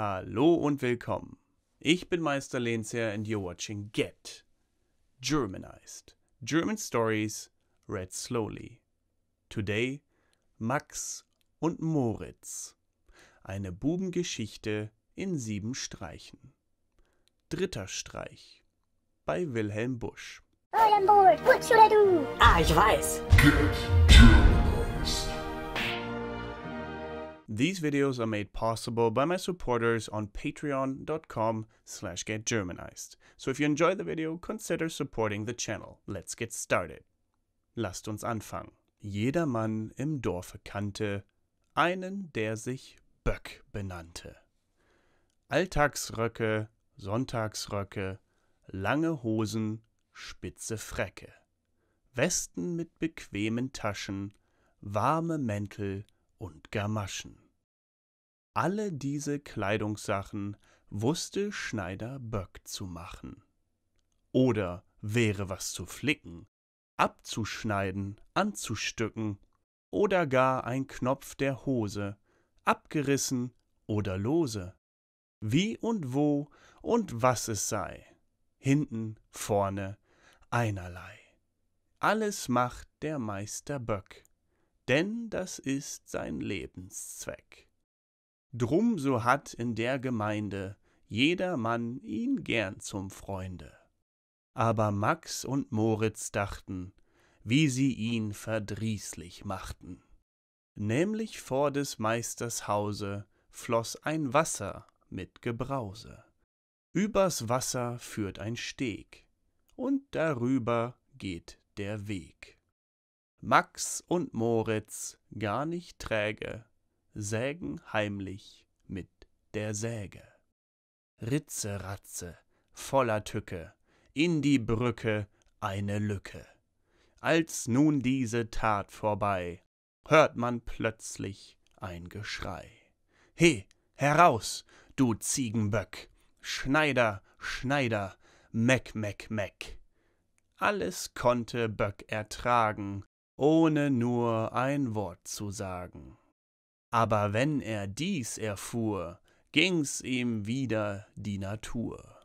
Hallo und willkommen. Ich bin Meister Lehnsherr and you're watching Get Germanized. German Stories read slowly. Today Max und Moritz. Eine Bubengeschichte in sieben Streichen. Dritter Streich bei Wilhelm Busch. Wilhelm Busch, what should I do? Ah, ich weiß. Get Germanized. These videos are made possible by my supporters on patreon.com slash getgermanized. So if you enjoy the video, consider supporting the channel. Let's get started. Lasst uns anfangen. Jeder Mann im Dorfe kannte einen, der sich Böck benannte. Alltagsröcke, Sonntagsröcke, lange Hosen, spitze Fräcke. Westen mit bequemen Taschen, warme Mäntel und Gamaschen. Alle diese Kleidungssachen wusste Schneider Böck zu machen. Oder wäre was zu flicken, abzuschneiden, anzustücken, oder gar ein Knopf der Hose, abgerissen oder lose. Wie und wo und was es sei, hinten, vorne, einerlei. Alles macht der Meister Böck, denn das ist sein Lebenszweck. Drum so hat in der Gemeinde jedermann ihn gern zum Freunde. Aber Max und Moritz dachten, wie sie ihn verdrießlich machten. Nämlich vor des Meisters Hause floss ein Wasser mit Gebrause. Übers Wasser führt ein Steg, und darüber geht der Weg. Max und Moritz, gar nicht träge, sägen heimlich mit der Säge. Ritzeratze, voller Tücke, in die Brücke eine Lücke. Als nun diese Tat vorbei, hört man plötzlich ein Geschrei. He, heraus, du Ziegenböck! Schneider, Schneider, Meck, Meck, Meck! Alles konnte Böck ertragen, ohne nur ein Wort zu sagen aber wenn er dies erfuhr, ging's ihm wieder die Natur.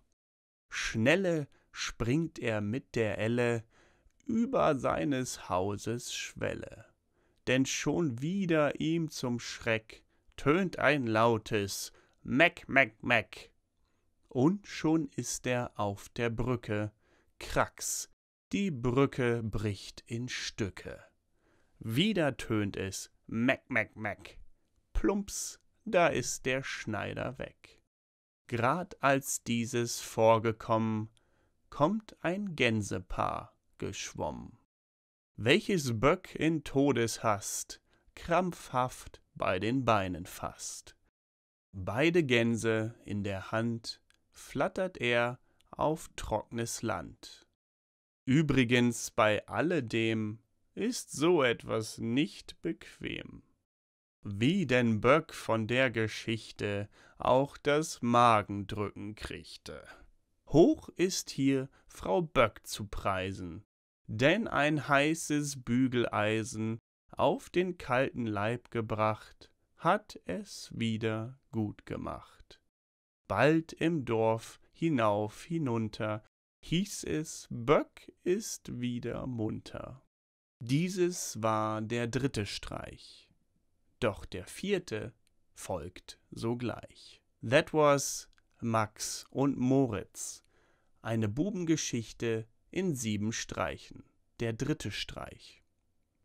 Schnelle springt er mit der Elle über seines Hauses Schwelle, denn schon wieder ihm zum Schreck tönt ein lautes Meck, Meck, Meck. Und schon ist er auf der Brücke, Kracks, die Brücke bricht in Stücke. Wieder tönt es Meck, Meck, Meck plumps, da ist der Schneider weg. Grad als dieses vorgekommen, kommt ein Gänsepaar geschwommen, welches Böck in Todeshast krampfhaft bei den Beinen fasst. Beide Gänse in der Hand flattert er auf trocknes Land. Übrigens bei alledem ist so etwas nicht bequem. Wie denn Böck von der Geschichte auch das Magendrücken kriegte. Hoch ist hier Frau Böck zu preisen, denn ein heißes Bügeleisen auf den kalten Leib gebracht, hat es wieder gut gemacht. Bald im Dorf hinauf hinunter hieß es, Böck ist wieder munter. Dieses war der dritte Streich. Doch der vierte folgt sogleich. That was Max und Moritz. Eine Bubengeschichte in sieben Streichen. Der dritte Streich.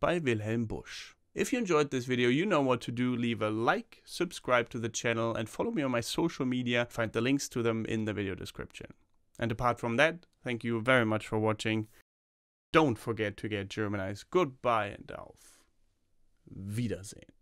Bei Wilhelm Busch. If you enjoyed this video, you know what to do. Leave a like, subscribe to the channel, and follow me on my social media. Find the links to them in the video description. And apart from that, thank you very much for watching. Don't forget to get Germanized. Goodbye and auf Wiedersehen.